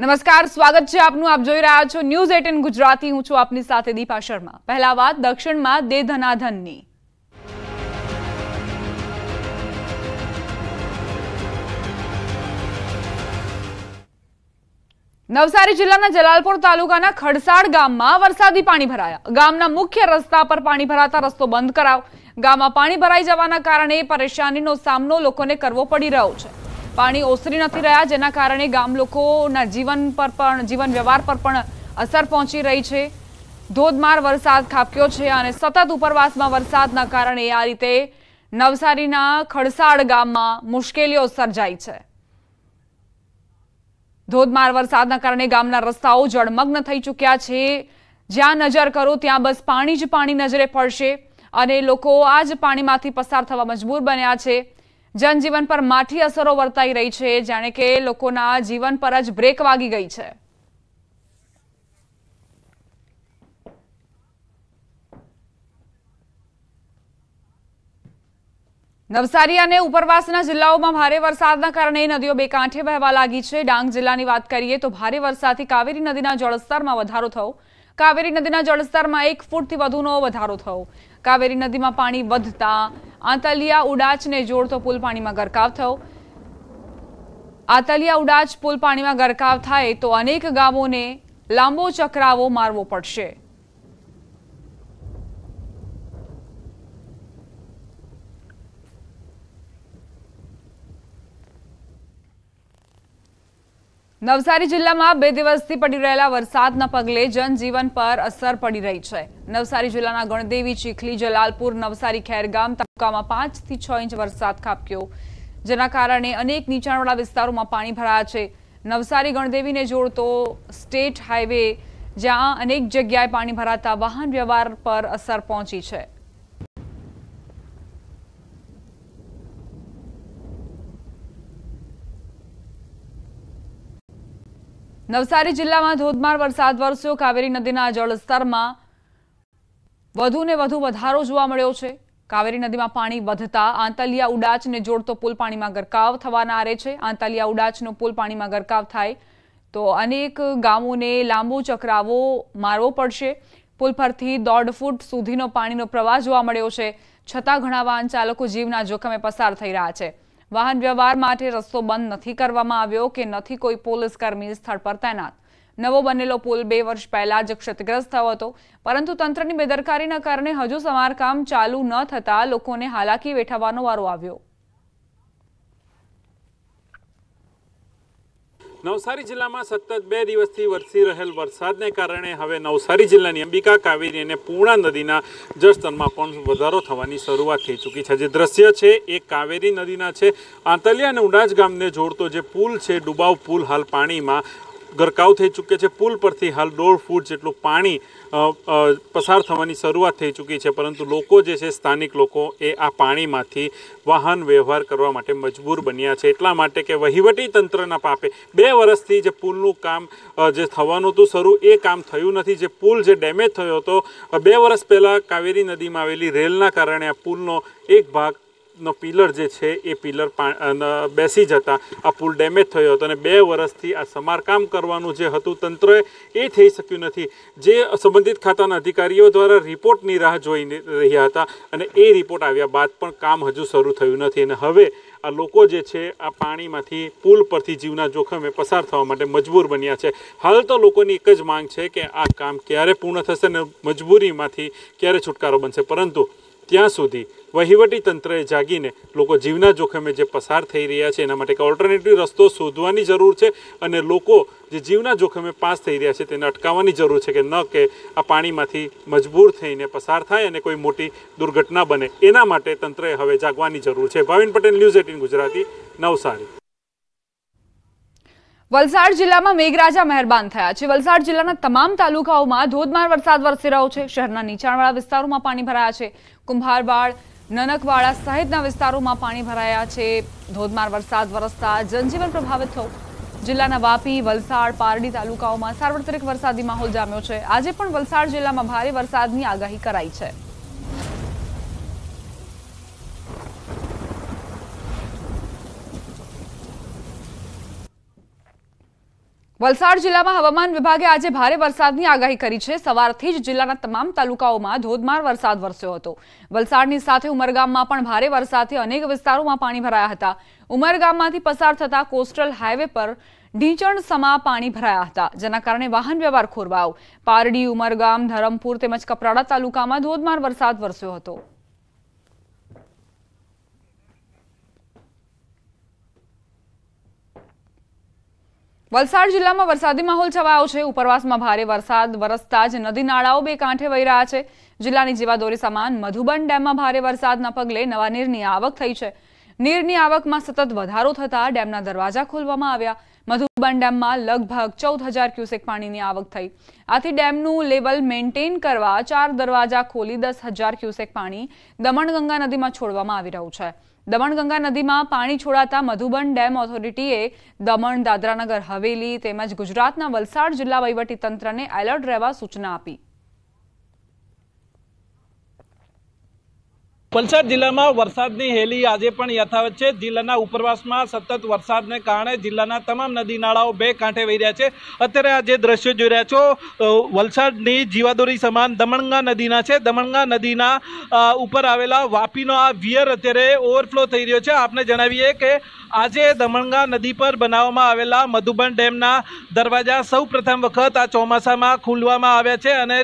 નમસ્કાર સ્વાગત છે આપનું આપ જોઈ રહ્યા છો ન્યૂઝ એટીન ગુજરાતી હું છું આપની સાથે દીપા શર્મા પહેલા વાત દક્ષિણમાં દે ધનાધનની નવસારી જિલ્લાના જલાલપુર તાલુકાના ખડસાડ ગામમાં વરસાદી પાણી ભરાયા ગામના મુખ્ય રસ્તા પર પાણી ભરાતા રસ્તો બંધ કરાવ ગામમાં પાણી ભરાઈ જવાના કારણે પરેશાનીનો સામનો લોકોને કરવો પડી રહ્યો છે પાણી ઓસરી નથી રહ્યા જેના કારણે ગામ લોકોના જીવન પર પણ જીવન વ્યવહાર પર પણ અસર પહોંચી રહી છે ધોધમાર વરસાદ ખાબક્યો છે અને સતત ઉપરવાસમાં વરસાદના કારણે આ રીતે નવસારીના ખડસાડ ગામમાં મુશ્કેલીઓ સર્જાઈ છે ધોધમાર વરસાદના કારણે ગામના રસ્તાઓ જળમગ્ન થઈ ચૂક્યા છે જ્યાં નજર કરો ત્યાં બસ પાણી જ પાણી નજરે પડશે અને લોકો આ જ પાણીમાંથી પસાર થવા મજબૂર બન્યા છે જનજીવન પર માઠી અસરો વર્તાઈ રહી છે જાણે કે લોકોના જીવન પર જ બ્રેક વાગી ગઈ છે નવસારી અને ઉપરવાસના જિલ્લાઓમાં ભારે વરસાદના કારણે નદીઓ બે કાંઠે વહેવા લાગી છે ડાંગ જિલ્લાની વાત કરીએ તો ભારે વરસાદથી કાવેરી નદીના જળસ્તરમાં વધારો થયો કાવેરી નદીના જળસ્તરમાં એક ફૂટથી વધુનો વધારો થયો કાવેરી નદીમાં પાણી વધતા આંતલિયા ઉડાચને જોડતો પુલ પાણીમાં ગરકાવ થયો આંતલિયા ઉડાચ પુલ પાણીમાં ગરકાવ થાય તો અનેક ગામોને લાંબો ચક્રાવો મારવો પડશે નવસારી જિલ્લામાં બે દિવસથી પડી રહેલા વરસાદના પગલે જનજીવન પર અસર પડી રહી છે નવસારી જિલ્લાના ગણદેવી ચીખલી જલાલપુર નવસારી ખેરગામ તાલુકામાં પાંચથી છ ઇંચ વરસાદ ખાબક્યો જેના કારણે અનેક નીચાણવાળા વિસ્તારોમાં પાણી ભરાયા છે નવસારી ગણદેવીને જોડતો સ્ટેટ હાઈવે જ્યાં અનેક જગ્યાએ પાણી ભરાતા વાહન વ્યવહાર પર અસર પહોંચી છે નવસારી જિલ્લામાં ધોધમાર વરસાદ વરસ્યો કાવેરી નદીના જળસ્તરમાં વધુને વધુ વધારો જોવા મળ્યો છે કાવેરી નદીમાં પાણી વધતા આંતલિયા ઉડાચને જોડતો પુલ પાણીમાં ગરકાવ થવાના આરે છે આંતલિયા ઉડાચનો પુલ પાણીમાં ગરકાવ થાય તો અનેક ગામોને લાંબો ચક્રાવો મારવો પડશે પુલ પરથી દોઢ ફૂટ સુધીનો પાણીનો પ્રવાહ જોવા મળ્યો છે છતાં ઘણા વાહન ચાલકો જીવના જોખમે પસાર થઈ રહ્યા છે વાહન વ્યવહાર માટે રસ્તો બંધ નથી કરવામાં આવ્યો કે નથી કોઈ પોલીસ કર્મી સ્થળ પર તૈનાત નવો બનેલો પુલ બે વર્ષ પહેલા જ ક્ષતિગ્રસ્ત થયો હતો પરંતુ તંત્રની બેદરકારીના કારણે હજુ સમારકામ ચાલુ ન થતાં લોકોને હાલાકી વેઠવાનો વારો આવ્યો નવસારી જિલ્લામાં સતત બે દિવસથી વરસી રહેલ વરસાદને કારણે હવે નવસારી જિલ્લાની અંબિકા કાવેરી અને પૂર્ણા નદીના જળસ્તરમાં પણ વધારો થવાની શરૂઆત થઈ ચૂકી છે જે દ્રશ્ય છે એ કાવેરી નદીના છે આંતલિયા અને ઉડાજ ગામને જોડતો જે પુલ છે ડુબાવ પુલ હાલ પાણીમાં ગરકાવ થઈ ચૂક્યા છે પુલ પરથી હાલ દોઢ ફૂટ જેટલું પાણી પસાર થવાની શરૂઆત થઈ ચૂકી છે પરંતુ લોકો જે છે સ્થાનિક લોકો એ આ પાણીમાંથી વાહન વ્યવહાર કરવા માટે મજબૂર બન્યા છે એટલા માટે કે વહીવટી તંત્રના પાપે બે વર્ષથી જે પુલનું કામ જે થવાનું હતું શરૂ એ કામ થયું નથી જે પુલ જે ડેમેજ થયો હતો બે વર્ષ પહેલાં કાવેરી નદીમાં આવેલી રેલના કારણે આ પુલનો એક ભાગ નો પિલર જે છે એ પિલર બેસી જતા આ પુલ ડેમેજ થયો હતો અને બે વર્ષથી આ સમારકામ કરવાનું જે હતું તંત્રએ એ થઈ શક્યું નથી જે સંબંધિત ખાતાના અધિકારીઓ દ્વારા રિપોર્ટની રાહ જોઈ રહ્યા હતા અને એ રિપોર્ટ આવ્યા બાદ પણ કામ હજુ શરૂ થયું નથી અને હવે આ લોકો જે છે આ પાણીમાંથી પુલ પરથી જીવના જોખમે પસાર થવા માટે મજબૂર બન્યા છે હાલ તો લોકોની એક જ માંગ છે કે આ કામ ક્યારે પૂર્ણ થશે અને મજબૂરીમાંથી ક્યારે છુટકારો બનશે પરંતુ ત્યાં સુધી વહીવટી તંત્રએ જાગીને લોકો જીવના જોખમે જે પસાર થઈ રહ્યા છે એના માટે એક ઓલ્ટરનેટિવ રસ્તો શોધવાની જરૂર છે અને લોકો જે જીવના જોખમે પાસ થઈ રહ્યા છે તેને અટકાવવાની જરૂર છે કે ન કે આ પાણીમાંથી મજબૂર થઈને પસાર થાય અને કોઈ મોટી દુર્ઘટના બને એના માટે તંત્રએ હવે જાગવાની જરૂર છે ભાવિન પટેલ ન્યૂઝ એટીન ગુજરાતી નવસારી વલસાડ જિલ્લામાં મેઘરાજા મહેરબાન થયા છે વલસાડ જિલ્લાના તમામ તાલુકાઓમાં ધોધમાર વરસાદ વરસી રહ્યો છે શહેરના નીચાણવાળા વિસ્તારોમાં પાણી ભરાયા છે કુંભારવાડ નનકવાડા સહિતના વિસ્તારોમાં પાણી ભરાયા છે ધોધમાર વરસાદ વરસતા જનજીવન પ્રભાવિત થયું જિલ્લાના વાપી વલસાડ પારડી તાલુકાઓમાં સાર્વત્રિક વરસાદી માહોલ જામ્યો છે આજે પણ વલસાડ જિલ્લામાં ભારે વરસાદની આગાહી કરાઈ છે વલસાડ જિલ્લામાં હવામાન વિભાગે આજે ભારે વરસાદની આગાહી કરી છે સવારથી જ જિલ્લાના તમામ તાલુકાઓમાં ધોધમાર વરસાદ વરસ્યો હતો વલસાડની સાથે ઉમરગામમાં પણ ભારે વરસાદથી અનેક વિસ્તારોમાં પાણી ભરાયા હતા ઉમરગામમાંથી પસાર થતા કોસ્ટલ હાઇવે પર ઢીંચણ સમા પાણી ભરાયા હતા જેના કારણે વાહન વ્યવહાર ખોરવાયો પારડી ઉમરગામ ધરમપુર તેમજ કપરાડા તાલુકામાં ધોધમાર વરસાદ વરસ્યો હતો વલસાડ જિલ્લામાં વરસાદી માહોલ છવાયો છે ઉપરવાસમાં ભારે વરસાદ વરસતા જ નદી નાળાઓ બે કાંઠે વહી રહ્યા છે જિલ્લાની જીવાદોરી સમાન મધુબન ડેમમાં ભારે વરસાદના પગલે નવા નીરની આવક થઈ છે નીરની આવકમાં સતત વધારો થતા ડેમના દરવાજા ખોલવામાં આવ્યા મધુબન ડેમમાં લગભગ ચૌદ હજાર ક્યુસેક પાણીની આવક થઈ આથી ડેમનું લેવલ મેન્ટેન કરવા ચાર દરવાજા ખોલી દસ હજાર ક્યુસેક પાણી દમણગંગા નદીમાં છોડવામાં આવી રહ્યું છે દમણગંગા નદીમાં પાણી છોડાતા મધુબન ડેમ ઓથોરિટીએ દમણ દાદરાનગર હવેલી તેમજ ગુજરાતના વલસાડ જિલ્લા તંત્રને એલર્ટ રહેવા સૂચના આપી વલસાડ જિલ્લામાં વરસાદની હેલી આજે પણ યથાવત છે જિલ્લાના ઉપરવાસમાં સતત વરસાદને કારણે જિલ્લાના તમામ નદી નાળાઓ બે કાંઠે વહી રહ્યા છે અત્યારે આ જે દ્રશ્યો જોઈ રહ્યા છો વલસાડની જીવાદોરી સમાન દમણગા નદીના છે દમણગા નદીના ઉપર આવેલા વાપીનો આ વિયર અત્યારે ઓવરફ્લો થઈ રહ્યો છે આપને જણાવીએ કે આજે દમણગા નદી પર બનાવવામાં આવેલા મધુબન ડેમના દરવાજા સૌ પ્રથમ વખત આ ચોમાસામાં ખોલવામાં આવ્યા છે અને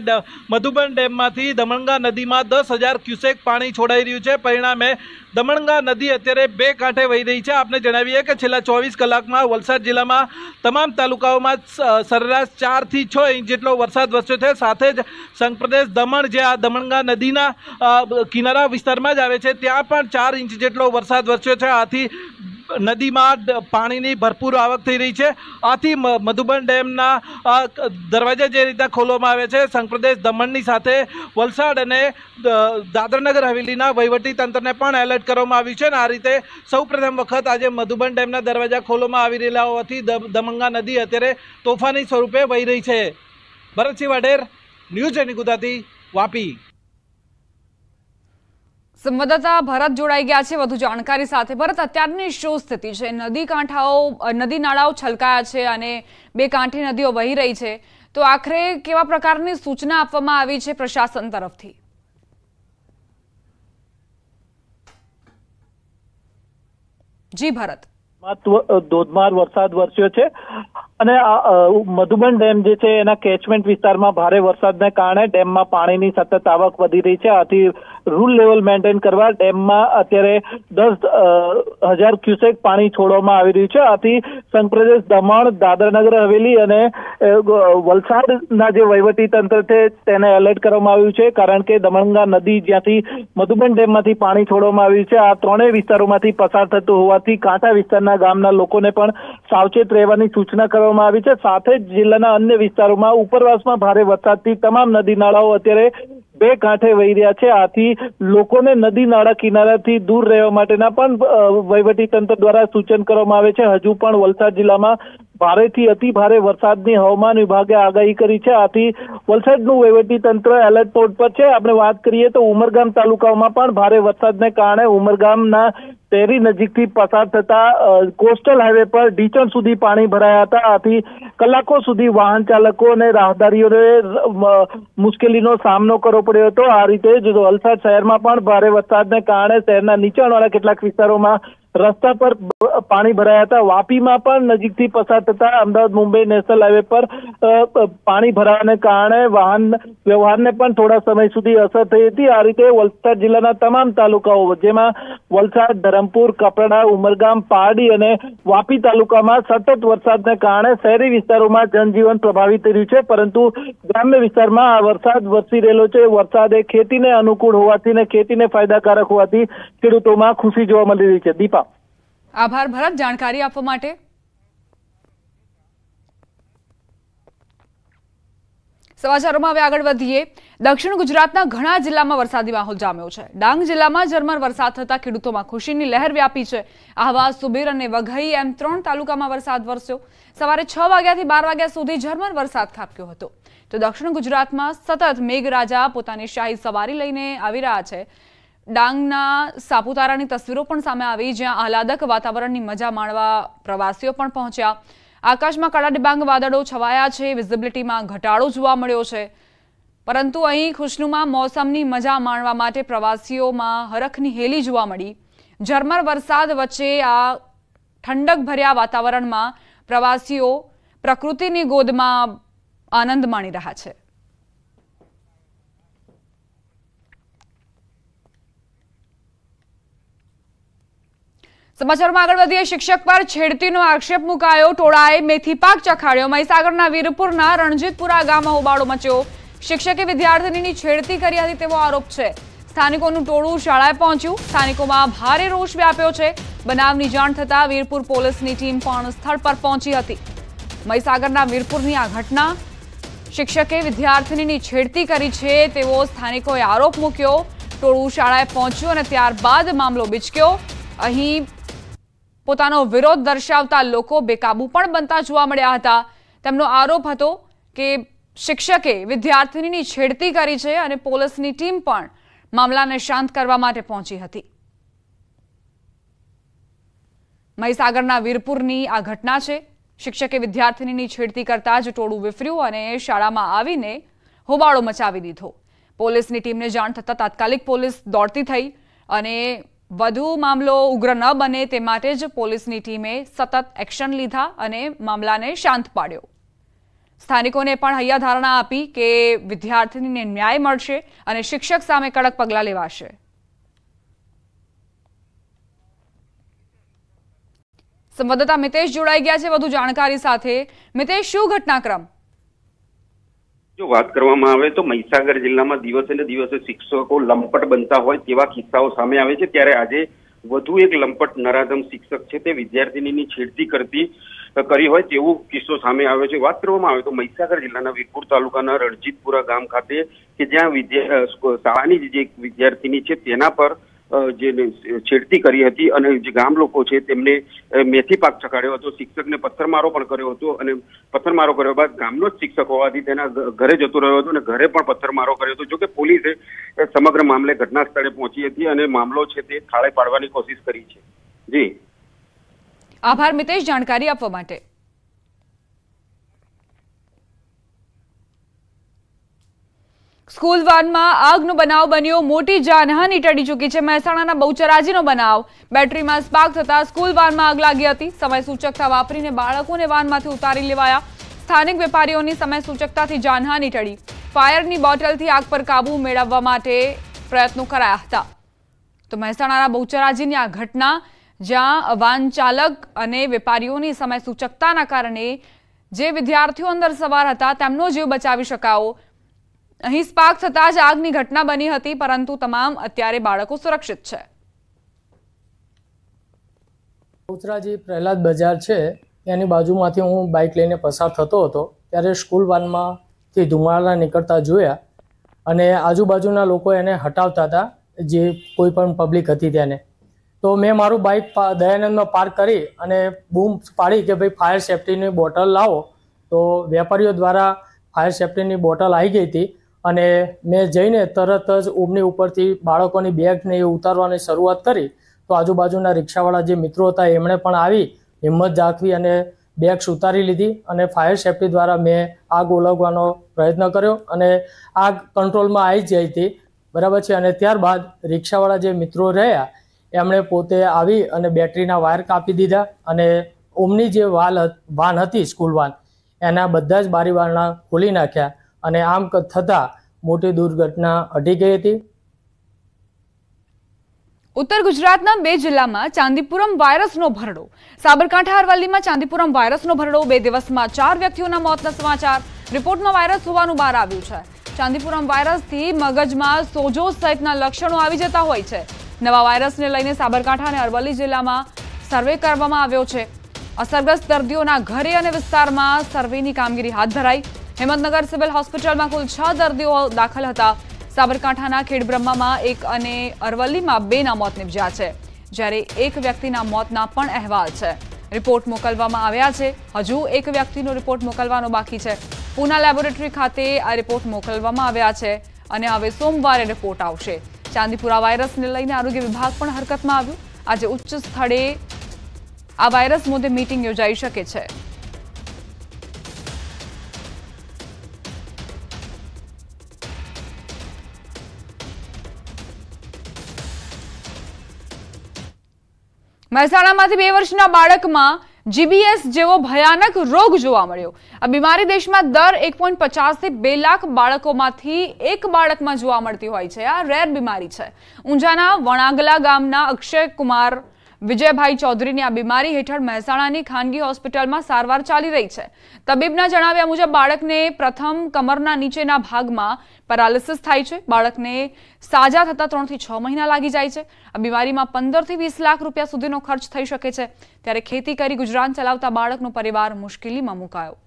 મધુબન ડેમમાંથી દમણગા નદીમાં દસ હજાર ક્યુસેક પાણી છોડાય જોડાઈ રહ્યું છે પરિણામે દમણગા નદી અત્યારે બે કાંઠે વહી રહી છે આપને જણાવીએ કે છેલ્લા ચોવીસ કલાકમાં વલસાડ જિલ્લામાં તમામ તાલુકાઓમાં સરેરાશ ચારથી છ ઇંચ જેટલો વરસાદ વરસ્યો છે સાથે જ સંઘપ્રદેશ દમણ જે આ દમણગા નદીના કિનારા વિસ્તારમાં જ આવે છે ત્યાં પણ ચાર ઇંચ જેટલો વરસાદ વરસ્યો છે આથી નદીમાં પાણીની ભરપૂર આવક થઈ રહી છે આથી મધુબન ડેમના દરવાજા જે રીતે ખોલવામાં આવે છે સંઘપ્રદેશ દમણની સાથે વલસાડ અને દાદરનગર હવેલીના વહીવટી તંત્રને પણ એલર્ટ કરવામાં આવ્યું છે અને આ રીતે સૌપ્રથમ વખત આજે મધુબન ડેમના દરવાજા ખોલવામાં આવી રહેલા હોવાથી દમંગા નદી અત્યારે તોફાની સ્વરૂપે વહી રહી છે ભરતસિંહ વાડેર ન્યૂઝ એની ગુજરાતી વાપી સંવાદદાતા ભરત જોડાઈ ગયા છે વધુ જાણકારી સાથે ભરત અત્યારની શું સ્થિતિ છે નદી કાંઠાઓ નદી નાળાઓ છલકાયા છે અને બે કાંઠે નદીઓ વહી રહી છે તો આખરે કેવા પ્રકારની સૂચના આપવામાં આવી છે પ્રશાસન તરફથી જી ભરત ધોધમાર વરસાદ વરસ્યો છે અને મધુબન ડેમ જે છે એના કેચમેન્ટ વિસ્તારમાં ભારે વરસાદને કારણે ડેમમાં પાણીની સતત આવક વધી રહી છે આથી રૂલ લેવલ મેન્ટેન કરવા ડેમમાં અત્યારે દસ હજાર ક્યુસેક પાણી છોડવામાં આવી રહ્યું છે આથી સંઘ પ્રદેશ દમણ દાદરાનગર હવેલી અને વલસાડના જે વહીવટી તંત્ર છે તેને એલર્ટ કરવામાં આવ્યું છે કારણ કે દમણગા નદી જ્યાંથી મધુબન ડેમમાંથી પાણી છોડવામાં આવ્યું છે આ ત્રણેય વિસ્તારોમાંથી પસાર થતું હોવાથી કાંઠા વિસ્તારના ગામના લોકોને પણ સાવચેત રહેવાની સૂચના કરવામાં આવી છે સાથે જ જિલ્લાના અન્ય વિસ્તારોમાં ઉપરવાસમાં ભારે વરસાદથી તમામ નદી નાળાઓ અત્યારે બે કાંઠે વહી રહ્યા છે આથી લોકોને નદી નાળા કિનારાથી દૂર રહેવા માટેના પણ વહીવટી તંત્ર દ્વારા સૂચન કરવામાં આવે છે હજુ પણ વલસાડ જિલ્લામાં ભારેથી અતિ ભારે વરસાદની હવામાન વિભાગે આગાહી કરી છે આથી વલસાડનું વહીવટી તંત્ર એલર્ટ મોડ પર છે આપણે વાત કરીએ તો ઉમરગામ તાલુકામાં પણ ભારે વરસાદને કારણે ઉમરગામના શેરી નજીકથી પસાર થતા કોસ્ટલ હાઈવે પર ઢીચણ સુધી પાણી ભરાયા હતા આથી કલાકો સુધી વાહન ચાલકો અને રાહદારીઓને મુશ્કેલીનો સામનો કરવો પડ્યો હતો આ રીતે જ વલસાડ શહેરમાં પણ ભારે વરસાદને કારણે શહેરના નીચાણવાળા કેટલાક વિસ્તારોમાં રસ્તા પર પાણી ભરાયા હતા વાપીમાં પણ નજીકથી પસાર થતા અમદાવાદ મુંબઈ નેશનલ હાઈવે પર પાણી ભરાવાને કારણે વાહન વ્યવહારને પણ થોડા સમય સુધી અસર થઈ હતી આ રીતે વલસાડ જિલ્લાના તમામ તાલુકાઓ જેમાં વલસાડ ધરમપુર કપરાડા ઉમરગામ પારડી અને વાપી તાલુકામાં સતત વરસાદને કારણે શહેરી વિસ્તારોમાં જનજીવન પ્રભાવિત થયું છે પરંતુ ગ્રામ્ય વિસ્તારમાં આ વરસાદ વરસી રહેલો છે વરસાદ એ ખેતીને અનુકૂળ હોવાથી ને ખેતીને ફાયદાકારક હોવાથી ખેડૂતોમાં ખુશી જોવા મળી રહી છે દીપા આભાર ભરત જાણકારી આપવા માટે સમાચારોમાં હવે આગળ વધીએ દક્ષિણ ગુજરાતના ઘણા જિલ્લામાં વરસાદી માહોલ જામ્યો છે ડાંગ જિલ્લામાં ઝરમર વરસાદ થતા ખેડૂતોમાં ખુશીની લહેર વ્યાપી છે આહવા સુબીર અને વઘઈ એમ ત્રણ તાલુકામાં વરસાદ વરસ્યો સવારે છ વાગ્યાથી બાર વાગ્યા સુધી ઝરમર વરસાદ ખાબક્યો હતો તો દક્ષિણ ગુજરાતમાં સતત મેઘરાજા પોતાની શાહી સવારી લઈને આવી રહ્યા છે ડાંગના સાપુતારાની તસવીરો પણ સામે આવી જ્યાં આહલાદક વાતાવરણની મજા માણવા પ્રવાસીઓ પણ પહોંચ્યા આકાશમાં કાળા ડિબાંગ વાદળો છવાયા છે વિઝિબિલિટીમાં ઘટાડો જોવા મળ્યો છે પરંતુ અહીં ખુશનુમા મોસમની મજા માણવા માટે પ્રવાસીઓમાં હરખની હેલી જોવા મળી ઝરમર વરસાદ વચ્ચે આ ઠંડક ભર્યા વાતાવરણમાં પ્રવાસીઓ પ્રકૃતિની ગોદમાં આનંદ માણી રહ્યા છે સમાચારમાં આગળ વધીએ શિક્ષક પર છેડતીનો આક્ષેપ મુકાયો ટોળાએ મેથી પાક ચખાડ્યો મહીસાગરના વીરપુરના રણજીતપુરા ગામમાં હોબાળો મચ્યો શિક્ષકે વિદ્યાર્થીની છેડતી કરી હતી તેવો આરોપ છે સ્થાનિકોનું ટોળું શાળાએ પહોંચ્યું સ્થાનિકોમાં ભારે રોષ વ્યાપ્યો છે બનાવની જાણ થતાં વીરપુર પોલીસની ટીમ પણ સ્થળ પર પહોંચી હતી મહીસાગરના વીરપુરની આ ઘટના શિક્ષકે વિદ્યાર્થીની છેડતી કરી છે તેવો સ્થાનિકોએ આરોપ મૂક્યો ટોળું શાળાએ પહોંચ્યું અને ત્યારબાદ મામલો બિચક્યો અહીં પોતાનો વિરોધ દર્શાવતા લોકો બેકાબુ પણ બનતા જોવા મળ્યા હતા તેમનો આરોપ હતો કે શિક્ષકે વિદ્યાર્થીની છેડતી કરી છે અને પોલીસની ટીમ પણ મામલાને શાંત કરવા માટે પહોંચી હતી મહીસાગરના વીરપુરની આ ઘટના છે શિક્ષકે વિદ્યાર્થીની છેડતી કરતા જ ટોળું વિફર્યું અને શાળામાં આવીને હોબાળો મચાવી દીધો પોલીસની ટીમને જાણ થતાં તાત્કાલિક પોલીસ દોડતી થઈ અને વધુ મામલો ઉગ્ર ન બને તે માટે જ પોલીસની ટીમે સતત એક્શન લીધા અને મામલાને શાંત પાડ્યો સ્થાનિકોને પણ હૈયાધારણા આપી કે વિદ્યાર્થીનીને ન્યાય મળશે અને શિક્ષક સામે કડક પગલાં લેવાશે સંવાદદાતા મિતેશ જોડાઈ ગયા છે વધુ જાણકારી સાથે મિતેશ શું ઘટનાક્રમ જો વાત કરવામાં આવે તો મહીસાગર જિલ્લામાં દિવસે ને દિવસે શિક્ષકો લંપટ બનતા હોય તેવા કિસ્સાઓ સામે આવે છે ત્યારે આજે વધુ એક લંપટ નરાધમ શિક્ષક છે તે વિદ્યાર્થીની છેડતી કરતી કરી હોય તેવું કિસ્સો સામે આવ્યો છે વાત કરવામાં આવે તો મહીસાગર જિલ્લાના વીરપુર તાલુકાના રણજીતપુરા ગામ ખાતે કે જ્યાં વિદ્યા શાળાની જે વિદ્યાર્થીની છે તેના પર જે છેડતી કરી હતી અને જે ગામ લોકો છે તેમને મેથી પાક ચકાડ્યો હતો શિક્ષકને પથ્થરમારો પણ કર્યો હતો અને પથ્થરમારો કર્યો બાદ ગામનો જ શિક્ષક હોવાથી તેના ઘરે જતો રહ્યો હતો અને ઘરે પણ પથ્થરમારો કર્યો હતો જોકે પોલીસે સમગ્ર મામલે ઘટના સ્થળે પહોંચી હતી અને મામલો છે તે થાળે પાડવાની કોશિશ કરી છે જી આભાર મિતેશ જાણકારી આપવા માટે સ્કૂલ વાનમાં આગનો બનાવ બન્યો મોટી જાનહાની ટળી ચૂકી છે મહેસાણાના બહુચરાજીનો બનાવ બેટરીમાં સ્પાર્ક થતા સ્કૂલ વાનમાં આગ લાગી હતી સમય સૂચકતા વાપરીને બાળકોને વાનમાંથી ઉતારી લેવાયા સ્થાનિક વેપારીઓની સમય સૂચકતાથી જાનહાની ટળી ફાયરની બોટલથી આગ પર કાબૂ મેળવવા માટે પ્રયત્નો કરાયા હતા તો મહેસાણાના બહુચરાજીની આ ઘટના જ્યાં વાન ચાલક અને વેપારીઓની સમય સૂચકતાના કારણે જે વિદ્યાર્થીઓ અંદર સવાર હતા તેમનો જીવ બચાવી શકાયો અહીં સ્પાર્ક થતાં જ આગની ઘટના બની હતી પરંતુ તમામ અત્યારે બાળકો સુરક્ષિત છે ઉતરા જે પ્રહલાદ બજાર છે એની બાજુમાંથી હું બાઇક લઈને પસાર થતો હતો ત્યારે સ્કૂલ વાનમાંથી ધુમાડા નીકળતા જોયા અને આજુબાજુના લોકો એને હટાવતા હતા જે કોઈ પણ પબ્લિક હતી તેને તો મેં મારું બાઇક દયાનંદમાં પાર્ક કરી અને બૂમ પાડી કે ભાઈ ફાયર સેફટીની બોટલ લાવો તો વેપારીઓ દ્વારા ફાયર સેફટીની બોટલ આવી ગઈ હતી અને મેં જઈને તરત જ ઓમની ઉપરથી બાળકોની બેગને એ ઉતારવાની શરૂઆત કરી તો આજુબાજુના રિક્ષાવાળા જે મિત્રો હતા એમણે પણ આવી હિંમત જાખવી અને બેગ્સ ઉતારી લીધી અને ફાયર સેફટી દ્વારા મેં આગ ઓલગવાનો પ્રયત્ન કર્યો અને આગ કંટ્રોલમાં આવી જ જઈ હતી બરાબર છે અને ત્યારબાદ રિક્ષાવાળા જે મિત્રો રહ્યા એમણે પોતે આવી અને બેટરીના વાયર કાપી દીધા અને ઓમની જે વાલ વાન હતી સ્કૂલ વાન એના બધા જ બારી બારીવાળના ખોલી નાખ્યા અને આમ થતાં મોટી દુર્ઘટના અટી ગઈ હતી ઉત્તર ગુજરાતના બે જિલ્લામાં ચાંદીપુરમ વાયરસનો ભરડો સાબરકાંઠા અરવલ્લીમાં ચાંદીપુરમ વાયરસનો ભરડો બે દિવસમાં ચાર વ્યક્તિઓના મોતના સમાચાર રિપોર્ટમાં વાયરસ હોવાનું બહાર આવ્યું છે ચાંદીપુરમ વાયરસથી મગજમાં સોજો સહિતના લક્ષણો આવી જતા હોય છે નવા વાયરસને લઈને સાબરકાંઠા અને અરવલ્લી જિલ્લામાં સર્વે કરવામાં આવ્યો છે અસરગ્રસ્ત દર્દીઓના ઘરે અને વિસ્તારમાં સર્વેની કામગીરી હાથ ધરાઈ હિંમતનગર સિવિલ હોસ્પિટલમાં કુલ છ દર્દીઓ દાખલ હતા સાબરકાંઠાના ખેડબ્રહ્મામાં એક અને અરવલ્લીમાં બેના મોત નિપજ્યા છે જ્યારે એક વ્યક્તિના મોતના પણ અહેવાલ છે રિપોર્ટ મોકલવામાં આવ્યા છે હજુ એક વ્યક્તિનો રિપોર્ટ મોકલવાનો બાકી છે પુના લેબોરેટરી ખાતે આ રિપોર્ટ મોકલવામાં આવ્યા છે અને હવે સોમવારે રિપોર્ટ આવશે ચાંદીપુરા વાયરસને લઈને આરોગ્ય વિભાગ પણ હરકતમાં આવ્યું આજે ઉચ્ચ સ્થળે આ વાયરસ મુદ્દે મીટિંગ યોજાઈ શકે છે મહેસાણામાંથી બે વર્ષના બાળકમાં જીબીએસ જેવો ભયાનક રોગ જોવા મળ્યો આ બીમારી દેશમાં દર એક પોઈન્ટ પચાસથી બે લાખ બાળકોમાંથી એક બાળકમાં જોવા મળતી હોય છે આ રેર બીમારી છે ઊંઝાના વણાગલા ગામના અક્ષય કુમાર વિજયભાઈ ચૌધરીની આ બીમારી હેઠળ મહેસાણાની ખાનગી હોસ્પિટલમાં સારવાર ચાલી રહી છે તબીબના જણાવ્યા મુજબ બાળકને પ્રથમ કમરના નીચેના ભાગમાં પેરાલિસિસ થાય છે બાળકને સાજા થતાં ત્રણથી છ મહિના લાગી જાય છે આ બીમારીમાં પંદરથી વીસ લાખ રૂપિયા સુધીનો ખર્ચ થઈ શકે છે ત્યારે ખેતી કરી ગુજરાન ચલાવતા બાળકનો પરિવાર મુશ્કેલીમાં મુકાયો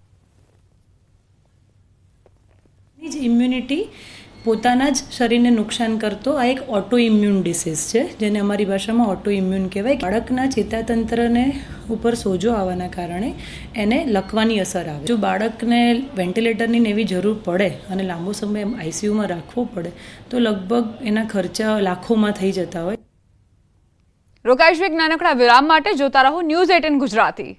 ઇમ્યુનિટી પોતાના જ શરીરને નુકસાન કરતો આ એક ઓટો ઇમ્યુન ડિસીઝ છે જેને અમારી ભાષામાં ઓટો ઇમ્યુન કહેવાય બાળકના ચેતાતંત્રને ઉપર સોજો આવવાના કારણે એને લખવાની અસર આવે જો બાળકને વેન્ટિલેટરની એવી જરૂર પડે અને લાંબો સમય એમ આઈસીયુમાં રાખવો પડે તો લગભગ એના ખર્ચા લાખોમાં થઈ જતા હોય રોકાઈશું એક નાનકડા વિરામ માટે જોતા રહો news eighteen Gujarati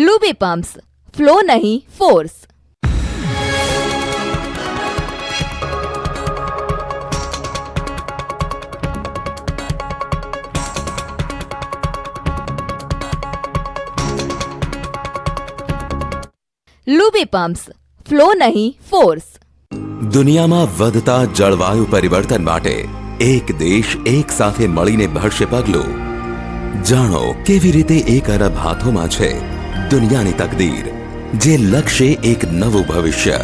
Lubi pumps flow નહીં ફોર્સ લુબી પમ્પ્સ ફ્લો નહીં ફોર્સ દુનિયામાં વધતા જળવાયુ પરિવર્તન માટે એક દેશ એક સાથે મળીને ભરશે પગલું જાણો કેવી રીતે એક અરબ હાથોમાં છે દુનિયાની તકદીર જે લક્ષ્ય એક નવું ભવિષ્ય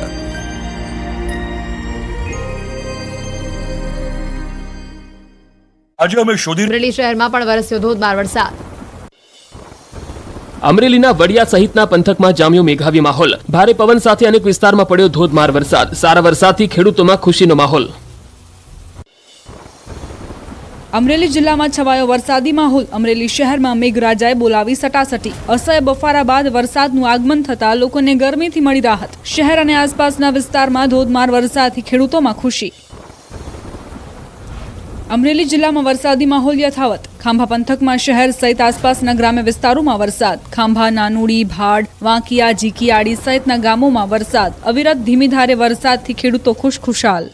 આજે અમે શોધી અમરેલી શહેરમાં પણ વરસ્યો ધોધમાર વરસાદ અમરેલીના વડિયા સહિતના પંથકમાં જામ્યો મેઘાવી માહોલ ભારે પવન સાથે અનેક વિસ્તારમાં પડ્યો ધોધમાર વરસાદ સારા વરસાદથી ખેડૂતોમાં ખુશીનો માહોલ અમરેલી જિલ્લામાં છવાયો વરસાદી માહોલ અમરેલી શહેરમાં મેઘરાજાએ બોલાવી સટાસટી અસહ્ય બફારા બાદ વરસાદનું આગમન થતાં લોકોને ગરમીથી મળી રાહત શહેર અને આસપાસના વિસ્તારમાં ધોધમાર વરસાદથી ખેડૂતોમાં ખુશી અમરેલી જિલ્લામાં વરસાદી માહોલ યથાવત ખાંભા પંથકમાં શહેર સહિત આસપાસના ગ્રામ્ય વિસ્તારોમાં વરસાદ ખાંભા નાનુડી ભાડ વાંકિયા જીકીયાળી સહિતના ગામોમાં વરસાદ અવિરત ધીમી ધારે વરસાદથી ખેડૂતો ખુશખુશાલ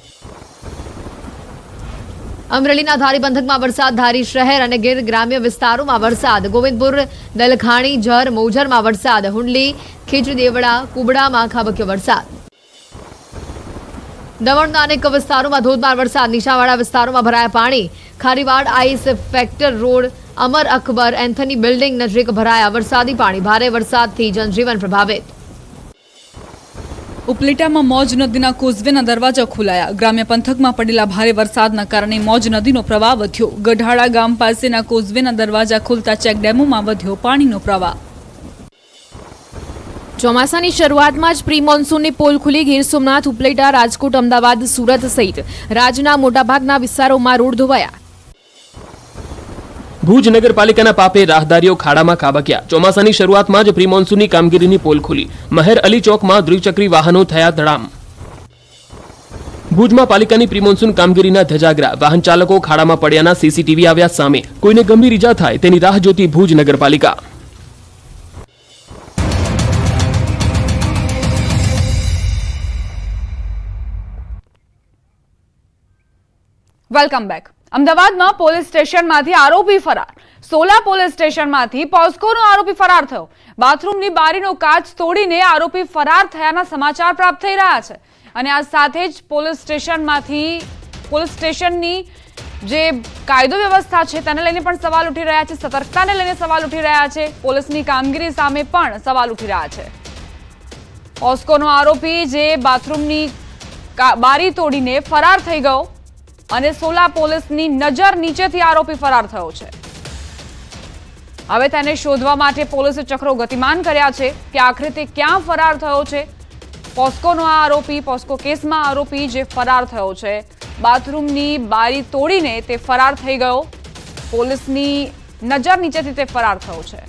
અમરેલીના ધારી બંધકમાં વરસાદ ધારી શહેર અને ગીર ગ્રામ્ય વિસ્તારોમાં વરસાદ ગોવિંદપુર દલખાણી જર મોજરમાં વરસાદ હુંડલી ખીચડી દેવડા કુબડામાં ખાબક્યો વરસાદ દમણના અનેક વિસ્તારોમાં ધોધમાર વરસાદ નીચાવાળા વિસ્તારોમાં ભરાયા પાણી Khariwad ice factory road Amar Akbar Anthony building નજીક ભરાયા વરસાદી પાણી ભારે વરસાદથી જનજીવન પ્રભાવિત ઉપલેટામાં મોજ નદીના કોઝવેના દરવાજા ખોલાયા ગ્રામ્ય પંથકમાં પડેલા ભારે વરસાદના કારણે મોજ નદીનો પ્રવાહ વધ્યો ગઢાળા ગામ પાસેના કોઝવેના દરવાજા ખોલતા ચેકડેમોમાં વધ્યો પાણીનો પ્રવાહ ચોમાસાની શરૂઆતમાં જ પ્રી મોન્સૂનની પોલ ખુલી ગીર સોમનાથ ઉપલેટા રાજકોટ અમદાવાદ સુરત સહિત રાજ્યના મોટાભાગના વિસ્તારોમાં રોડ ધોવાયા ભુજ નગરપાલિકાના પાપે રાહદારીઓ ખાડામાં ખાબક્યા ચોમાસાની શરૂઆતમાં જ પ્રી કામગીરીની પોલ ખુલી મહેર અલી ચોકમાં દ્વિચક્રી વાહનો થયા ધડામ ભુજમાં પાલિકાની પ્રી કામગીરીના ધજાગરા વાહન ચાલકો ખાડામાં પડ્યાના સીસીટીવી આવ્યા સામે કોઈને ગંભીર ઇજા થાય તેની રાહ જોતી ભુજ નગરપાલિકા વેલકમ બેક અમદાવાદમાં પોલીસ સ્ટેશનમાંથી આરોપી ફરાર સોલા પોલીસ સ્ટેશનમાંથી પોસ્કોનો આરોપી ફરાર થયો બાથરૂમની બારીનો કાચ તોડીને આરોપી ફરાર થયાના સમાચાર પ્રાપ્ત થઈ રહ્યા છે અને આ સાથે જ પોલીસ સ્ટેશનમાંથી પોલીસ સ્ટેશનની જે કાયદો વ્યવસ્થા છે તેને લઈને પણ સવાલ ઉઠી રહ્યા છે સતર્કતાને લઈને સવાલ ઉઠી રહ્યા છે પોલીસની કામગીરી સામે પણ સવાલ ઉઠી રહ્યા છે પોસ્કોનો આરોપી જે બાથરૂમની બારી તોડીને ફરાર થઈ ગયો અને સોલા પોલીસની નજર નીચેથી આરોપી ફરાર થયો છે હવે તેને શોધવા માટે પોલીસે ચક્રો ગતિમાન કર્યા છે કે આખરે તે ક્યાં ફરાર થયો છે પોસ્કોનો આ આરોપી પોસ્કો કેસમાં આરોપી જે ફરાર થયો છે બાથરૂમની બારી તોડીને તે ફરાર થઈ ગયો પોલીસની નજર નીચેથી તે ફરાર થયો છે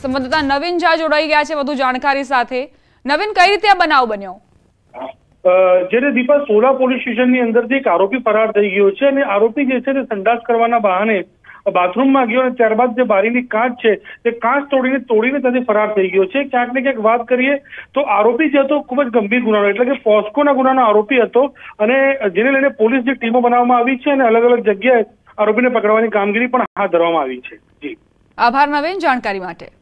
સંવાદદાતા નવીન ઝા જોડાઈ ગયા છે વધુ જાણકારી સાથે નવીન કઈ રીતે આ બનાવ બન્યો જ્યારે દીપા સોલા પોલીસ સ્ટેશનની અંદરથી એક આરોપી ફરાર થઈ ગયો છે અને આરોપી જે છે તે સંડાસ કરવાના બહાને બાથરૂમમાં ગયો અને ત્યારબાદ જે બારીની કાચ છે તે કાચ તોડીને તોડીને ત્યાંથી ફરાર થઈ ગયો છે ક્યાંક ને ક્યાંક વાત કરીએ તો આરોપી જે હતો ખૂબ જ ગંભીર ગુનાનો એટલે કે ફોસ્કોના ગુનાનો આરોપી હતો અને જેને લઈને પોલીસની ટીમો બનાવવામાં આવી છે અને અલગ અલગ જગ્યાએ આરોપીને પકડવાની કામગીરી પણ હાથ ધરવામાં આવી છે જી આભાર નવીન જાણકારી માટે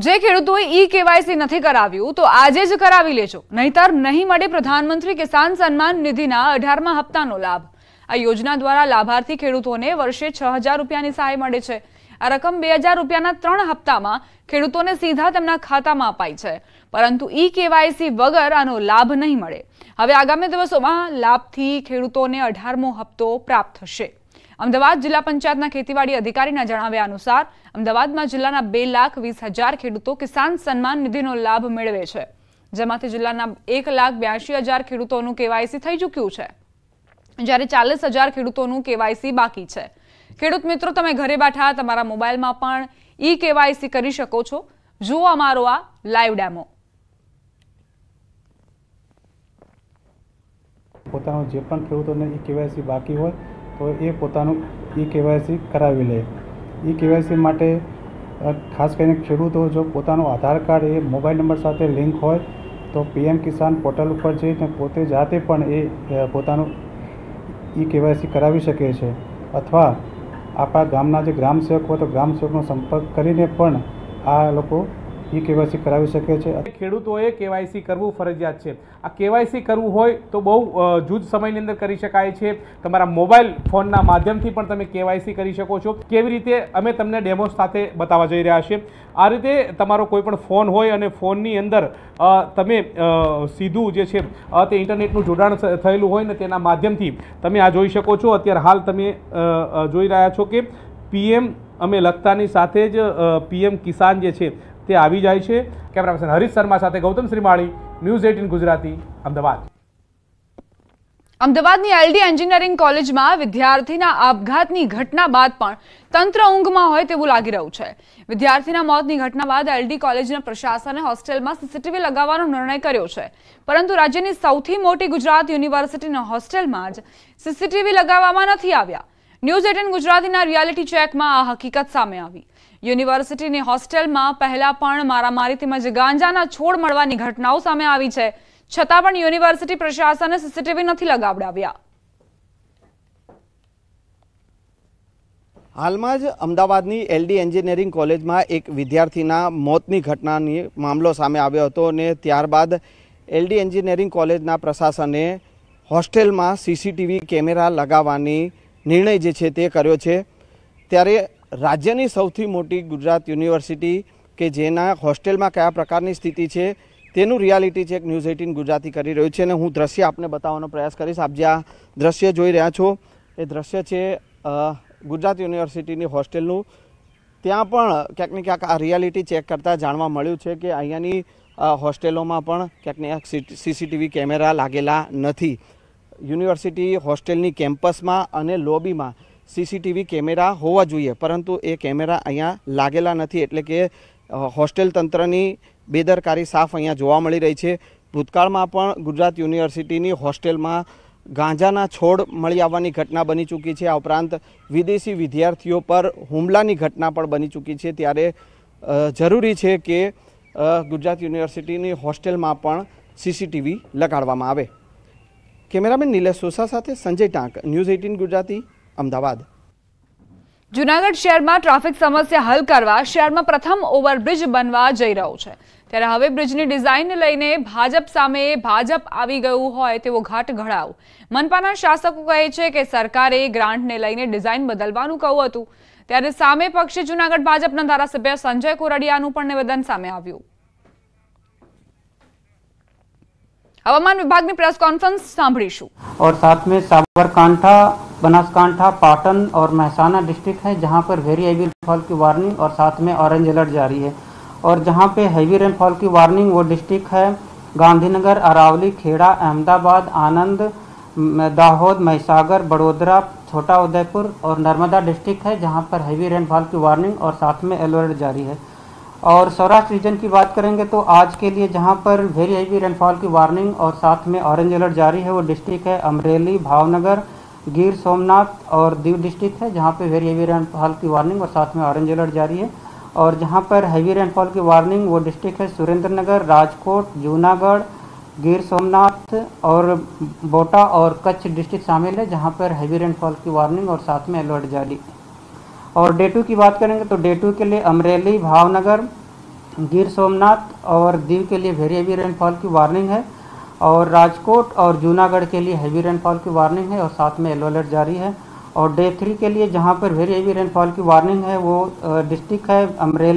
જે ખેડૂતોએ ઈ કેવાયસી નથી કરાવ્યું તો આજે જ કરાવી લેજો નહીતર નહીં મળે પ્રધાનમંત્રી કિસાન સન્માન નિધિના અઢારમા હપ્તાનો લાભ આ યોજના દ્વારા લાભાર્થી ખેડૂતોને વર્ષે છ હજાર રૂપિયાની સહાય મળે છે આ રકમ બે હજાર રૂપિયાના ત્રણ હપ્તામાં ખેડૂતોને સીધા તેમના ખાતામાં અપાઈ છે પરંતુ ઈ કેવાયસી વગર આનો લાભ નહીં મળે હવે આગામી દિવસોમાં લાભથી ખેડૂતોને અઢારમો હપ્તો પ્રાપ્ત થશે અમદાવાદ જિલ્લા પંચાયતના ખેતીવાડી અધિકારીના જણાવ્યા અનુસાર અમદાવાદમાં જિલ્લાના બે લાખ વીસ હજાર ખેડૂતો કિસાન સન્માન નિધિનો લાભ મેળવે છે જેમાંથી જિલ્લાના એક લાખ બ્યાસી હજાર ખેડૂતોનું કેવાયસી થઈ ચૂક્યું છે જ્યારે ચાલીસ હજાર ખેડૂતોનું કેવાયસી બાકી છે ખેડૂત મિત્રો તમે ઘરે બેઠા તમારા મોબાઈલમાં પણ ઈ કેવાયસી કરી શકો છો જુઓ અમારો આ લાઈવ ડેમો પોતાનો જે પણ ખેડૂતોને ઈ કેવાયસી બાકી હોય તો એ પોતાનું ઈ કેવાયસી કરાવી લે ઈ કેવાયસી માટે ખાસ કરીને ખેડૂતો જો પોતાનું આધાર કાર્ડ એ મોબાઈલ નંબર સાથે લિંક હોય તો પીએમ કિસાન પોર્ટલ ઉપર જઈને પોતે જાતે પણ એ પોતાનું ઈ કેવાયસી કરાવી શકે છે અથવા આપણા ગામના જે ગ્રામસેવક હોય તો ગ્રામસેવકનો સંપર્ક કરીને પણ આ લોકો એ કેવાયસી કરાવી શકે છે ખેડૂતોએ કેવાયસી કરવું ફરજિયાત છે આ કેવાયસી કરવું હોય તો બહુ જૂજ સમયની અંદર કરી શકાય છે તમારા મોબાઈલ ફોનના માધ્યમથી પણ તમે કેવાયસી કરી શકો છો કેવી રીતે અમે તમને ડેમો સાથે બતાવવા જઈ રહ્યા છીએ આ રીતે તમારો કોઈ પણ ફોન હોય અને ફોનની અંદર તમે સીધું જે છે તે ઇન્ટરનેટનું જોડાણ થયેલું હોય ને તેના માધ્યમથી તમે આ જોઈ શકો છો અત્યારે હાલ તમે જોઈ રહ્યા છો કે પીએમ અમે લખતાની સાથે જ પીએમ કિસાન જે છે તે આવી જાય છે કેમેરાપર્સન હરીશ શર્મા સાથે ગૌતમ શ્રીમાળી ન્યૂઝ એટીન ગુજરાતી અમદાવાદ અમદાવાદની એલડી એન્જિનિયરિંગ કોલેજમાં વિદ્યાર્થીના આપઘાતની ઘટના બાદ પણ તંત્ર ઊંઘમાં હોય તેવું લાગી રહ્યું છે વિદ્યાર્થીના મોતની ઘટના બાદ એલડી કોલેજના પ્રશાસને હોસ્ટેલમાં સીસીટીવી લગાવવાનો નિર્ણય કર્યો છે પરંતુ રાજ્યની સૌથી મોટી ગુજરાત યુનિવર્સિટીના હોસ્ટેલમાં જ સીસીટીવી લગાવવામાં નથી આવ્યા ન્યૂઝ એટીન ગુજરાતીના રિયાલિટી ચેકમાં આ હકીકત સામે આવી યુનિવર્સિટીની હોસ્ટેલમાં પહેલા પણ મારામારી તેમજ ગાંજાના છોડ મળવાની ઘટનાઓ સામે આવી છે છતાં પણ યુનિવર્સિટી પ્રશાસને સીસીટીવી નથી લગાવડાવ્યા હાલમાં જ અમદાવાદની એલડી એન્જિનિયરિંગ કોલેજમાં એક વિદ્યાર્થીના મોતની ઘટનાની મામલો સામે આવ્યો હતો અને ત્યારબાદ એલડી એન્જિનિયરિંગ કોલેજના પ્રશાસને હોસ્ટેલમાં સીસીટીવી કેમેરા લગાવવાની નિર્ણય જે છે તે કર્યો છે ત્યારે રાજ્યની સૌથી મોટી ગુજરાત યુનિવર્સિટી કે જેના હોસ્ટેલમાં કયા પ્રકારની સ્થિતિ છે તેનું reality check news eighteen Gujarati કરી રહ્યું છે અને હું દ્રશ્ય આપને બતાવવાનો પ્રયાસ કરીશ આપ જે આ દ્રશ્ય જોઈ રહ્યા છો એ દ્રશ્ય છે ગુજરાત યુનિવર્સિટીની હોસ્ટેલનું ત્યાં પણ ક્યાંક ને ક્યાંક આ રિયાલિટી ચેક કરતાં જાણવા મળ્યું છે કે અહીંયાની હોસ્ટેલોમાં પણ ક્યાંક ને ક્યાંક સીસીટીવી કેમેરા લાગેલા નથી યુનિવર્સિટી હોસ્ટેલની કેમ્પસમાં અને લોબીમાં સીસીટીવી કેમેરા હોવા જોઈએ પરંતુ એ કેમેરા અહીંયા લાગેલા નથી એટલે કે હોસ્ટેલ તંત્રની બેદરકારી સાફ અહીંયા જોવા મળી રહી છે ભૂતકાળમાં પણ ગુજરાત યુનિવર્સિટીની હોસ્ટેલમાં ગાંજાના છોડ મળી આવવાની ઘટના બની ચૂકી છે આ ઉપરાંત વિદેશી વિદ્યાર્થીઓ પર હુમલાની ઘટના પણ બની ચૂકી છે ત્યારે જરૂરી છે કે ગુજરાત યુનિવર્સિટીની હોસ્ટેલમાં પણ સીસીટીવી લગાડવામાં આવે કેમેરામેન નિલેશ સોસા સાથે સંજય ટાંક ન્યૂઝ એઇટીન ગુજરાતી અમદાવાદ જુનાગઢ શહેરમાં ટ્રાફિક સમસ્યા હલ કરવા શહેરમાં પ્રથમ ઓવરબ્રિજ બનવા જઈ રહ્યો છે ત્યારે હવે બ્રિજની ડિઝાઇનને લઈને ભાજપ સામે ભાજપ આવી ગયું હોય તેવો ઘાટ ઘડાવ મનપાના શાસકો કહે છે કે સરકારે ગ્રાન્ટને લઈને ડિઝાઇન બદલવાનું કહ્યું હતું ત્યારે સામે પક્ષે જુનાગઢ ભાજપના ધારાસભ્ય સંજય કોરડિયાનું પણ નિવેદન સામે આવ્યું હવામાન વિભાગની પ્રેસ કોન્ફરન્સ સાંભળીશું और बनासकांठा पाटन और महसाना डिस्ट्रिक्ट है जहाँ पर वेरी हैवी रेनफॉल की वार्निंग और साथ में ऑरेंज अलर्ट जारी है और जहाँ पे हैवी रेनफॉल की वार्निंग वो डिस्ट्रिक्ट है गांधीनगर अरावली खेड़ा अहमदाबाद आनंद दाहोद महिसागर बड़ोदरा छोटा उदयपुर और नर्मदा डिस्ट्रिक्ट है जहाँ पर हैवी रेनफॉल की वार्निंग और साथ में येलो अलर्ट जारी है और सौराष्ट्र रीजन की बात करेंगे तो आज के लिए जहाँ पर वेरी हैवी रेनफॉल की वार्निंग और साथ में ऑरेंज अलर्ट जारी है वो डिस्ट्रिक्ट है अमरेली भावनगर गिर सोमनाथ और दीव डिस्ट्रिक्ट है जहाँ पे वेरी हैवी रेनफॉल की वार्निंग और साथ में ऑरेंज अलर्ट जारी है और जहाँ पर हैवी रेनफॉल की वार्निंग वो डिस्ट्रिक्ट है सुरेंद्रनगर राजकोट जूनागढ़ गिर सोमनाथ और बोटा और कच्छ डिस्ट्रिक्ट शामिल है जहाँ पर हैवी रेनफॉल की वार्निंग और साथ में अलर्ट जारी और डे टू की बात करेंगे तो डे टू के लिए अमरेली भावनगर गिर सोमनाथ और दीव के लिए वेरी हैवी रेनफॉल की वार्निंग है और राजकोट और जूनागढ़ के लिए हैवी रेनफॉल की वार्निंग है और साथ में येलो अलर्ट जारी है और डे थ्री के लिए जहाँ पर वेरी हैवी रेनफॉल की वार्निंग है वो डिस्ट्रिक्ट है अमरेली